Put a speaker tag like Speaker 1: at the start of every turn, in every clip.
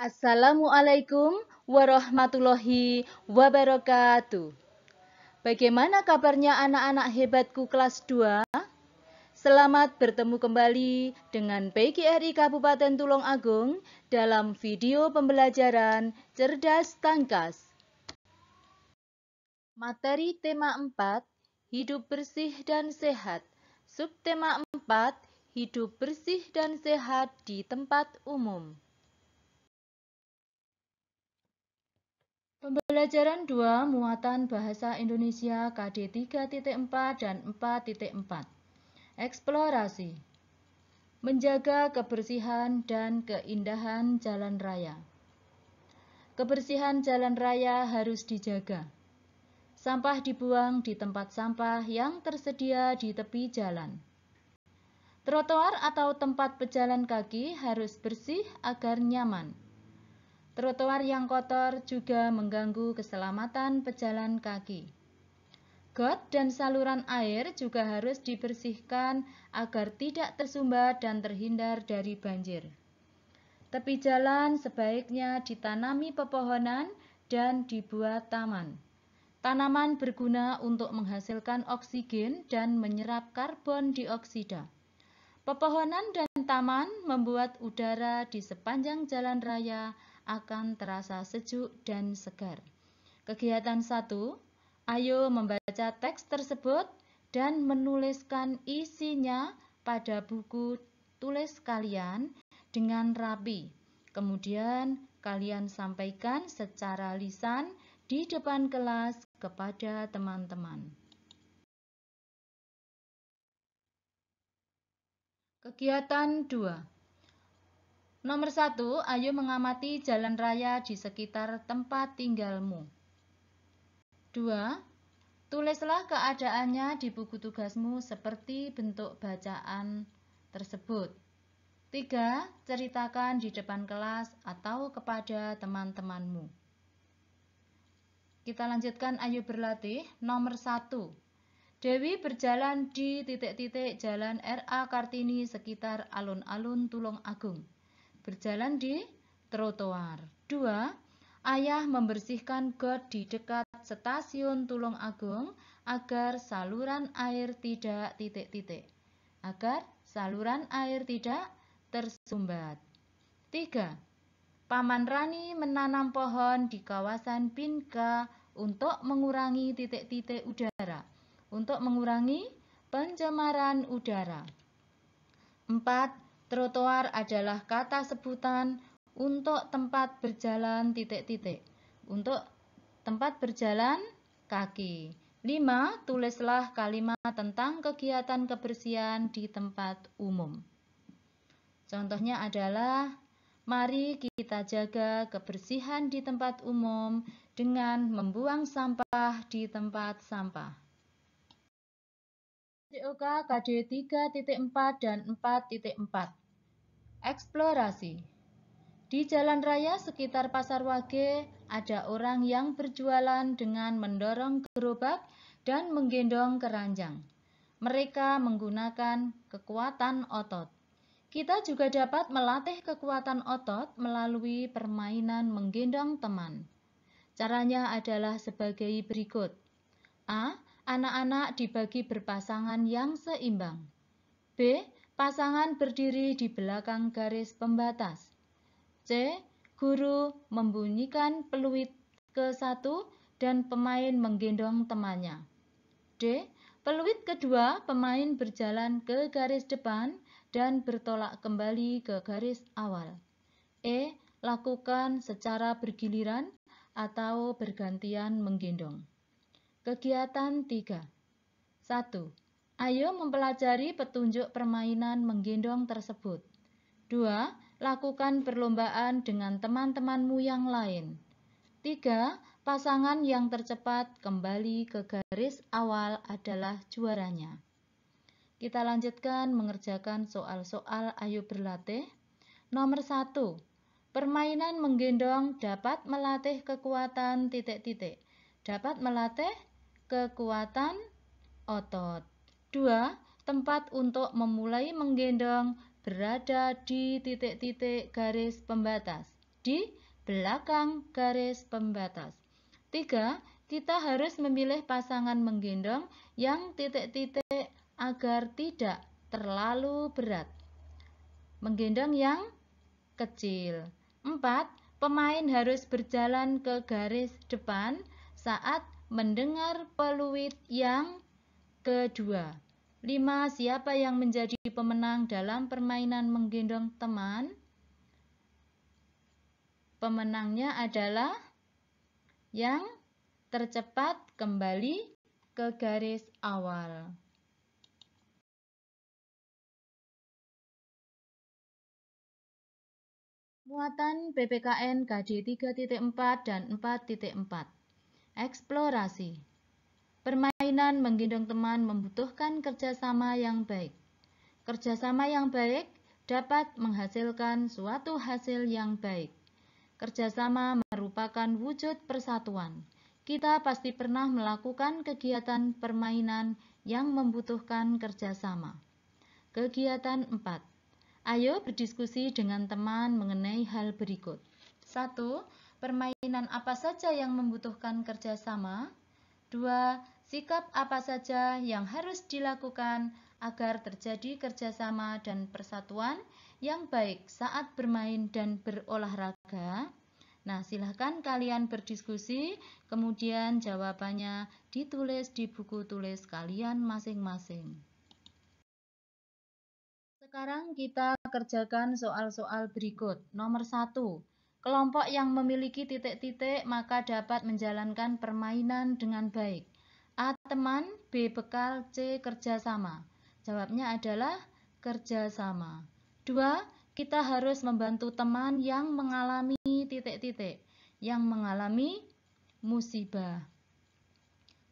Speaker 1: Assalamualaikum warahmatullahi wabarakatuh. Bagaimana kabarnya anak-anak hebatku kelas 2? Selamat bertemu kembali dengan PGRI Kabupaten Tulung Agung dalam video pembelajaran Cerdas Tangkas. Materi tema 4, Hidup Bersih dan Sehat. Subtema 4, Hidup Bersih dan Sehat di Tempat Umum. Pembelajaran 2 Muatan Bahasa Indonesia KD 3.4 dan 4.4 Eksplorasi Menjaga kebersihan dan keindahan jalan raya Kebersihan jalan raya harus dijaga. Sampah dibuang di tempat sampah yang tersedia di tepi jalan. Trotoar atau tempat pejalan kaki harus bersih agar nyaman. Trotoar yang kotor juga mengganggu keselamatan pejalan kaki. Got dan saluran air juga harus dibersihkan agar tidak tersumbat dan terhindar dari banjir. Tepi jalan sebaiknya ditanami pepohonan dan dibuat taman. Tanaman berguna untuk menghasilkan oksigen dan menyerap karbon dioksida. Pepohonan dan taman membuat udara di sepanjang jalan raya akan terasa sejuk dan segar. Kegiatan satu, Ayo membaca teks tersebut dan menuliskan isinya pada buku tulis kalian dengan rapi. Kemudian kalian sampaikan secara lisan di depan kelas kepada teman-teman. Kegiatan 2 Nomor satu, ayo mengamati jalan raya di sekitar tempat tinggalmu. Dua, tulislah keadaannya di buku tugasmu seperti bentuk bacaan tersebut. Tiga, ceritakan di depan kelas atau kepada teman-temanmu. Kita lanjutkan ayo berlatih. Nomor satu, Dewi berjalan di titik-titik jalan RA Kartini sekitar alun-alun Tulung Agung berjalan di trotoar. 2. Ayah membersihkan got di dekat stasiun Tulung Agung agar saluran air tidak titik-titik. Agar saluran air tidak tersumbat. 3. Paman Rani menanam pohon di kawasan Binka untuk mengurangi titik-titik udara, untuk mengurangi pencemaran udara. 4 Trotoar adalah kata sebutan untuk tempat berjalan titik-titik. Untuk tempat berjalan kaki. 5. Tulislah kalimat tentang kegiatan kebersihan di tempat umum. Contohnya adalah, mari kita jaga kebersihan di tempat umum dengan membuang sampah di tempat sampah. COK KD 3.4 dan 4.4 Eksplorasi Di jalan raya sekitar Pasar Wage, ada orang yang berjualan dengan mendorong gerobak dan menggendong keranjang. Mereka menggunakan kekuatan otot. Kita juga dapat melatih kekuatan otot melalui permainan menggendong teman. Caranya adalah sebagai berikut. A. Anak-anak dibagi berpasangan yang seimbang. B. Pasangan berdiri di belakang garis pembatas. C. Guru membunyikan peluit ke satu dan pemain menggendong temannya. D. Peluit kedua, pemain berjalan ke garis depan dan bertolak kembali ke garis awal. E. Lakukan secara bergiliran atau bergantian menggendong. Kegiatan 3. 1. Ayo mempelajari petunjuk permainan menggendong tersebut. 2. Lakukan perlombaan dengan teman-temanmu yang lain. 3. Pasangan yang tercepat kembali ke garis awal adalah juaranya. Kita lanjutkan mengerjakan soal-soal ayo berlatih. Nomor 1. Permainan menggendong dapat melatih kekuatan titik-titik. Dapat melatih kekuatan otot. 2. Tempat untuk memulai menggendong berada di titik-titik garis pembatas, di belakang garis pembatas. 3. Kita harus memilih pasangan menggendong yang titik-titik agar tidak terlalu berat. Menggendong yang kecil. 4 pemain harus berjalan ke garis depan saat mendengar peluit yang Kedua, lima Siapa yang menjadi pemenang dalam permainan menggendong teman? Pemenangnya adalah yang tercepat kembali ke garis awal. Muatan PPKN KD 3.4 dan 4.4 Eksplorasi Permainan menggendong teman membutuhkan kerjasama yang baik. Kerjasama yang baik dapat menghasilkan suatu hasil yang baik. Kerjasama merupakan wujud persatuan. Kita pasti pernah melakukan kegiatan permainan yang membutuhkan kerjasama. Kegiatan 4. Ayo berdiskusi dengan teman mengenai hal berikut. 1. Permainan apa saja yang membutuhkan kerjasama? 2. Sikap apa saja yang harus dilakukan agar terjadi kerjasama dan persatuan yang baik saat bermain dan berolahraga? Nah, silahkan kalian berdiskusi, kemudian jawabannya ditulis di buku tulis kalian masing-masing. Sekarang kita kerjakan soal-soal berikut. Nomor 1. Kelompok yang memiliki titik-titik maka dapat menjalankan permainan dengan baik. A. Teman, B. Bekal, C. Kerjasama. Jawabnya adalah kerjasama. 2. Kita harus membantu teman yang mengalami titik-titik, yang mengalami musibah.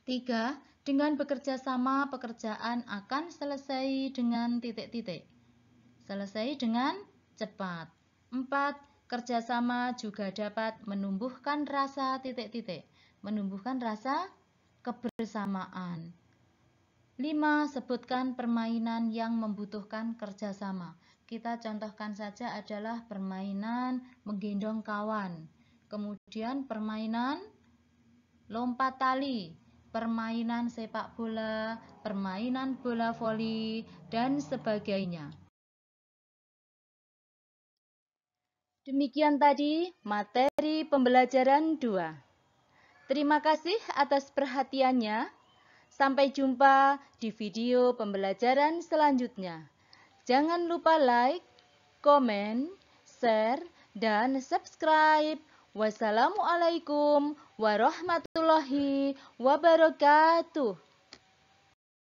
Speaker 1: 3. Dengan bekerja sama, pekerjaan akan selesai dengan titik-titik. Selesai dengan cepat. 4 Kerjasama juga dapat menumbuhkan rasa titik-titik, menumbuhkan rasa kebersamaan. 5. Sebutkan permainan yang membutuhkan kerjasama. Kita contohkan saja adalah permainan menggendong kawan, kemudian permainan lompat tali, permainan sepak bola, permainan bola voli, dan sebagainya. Demikian tadi materi pembelajaran 2. Terima kasih atas perhatiannya. Sampai jumpa di video pembelajaran selanjutnya. Jangan lupa like, komen, share, dan subscribe. Wassalamualaikum warahmatullahi wabarakatuh.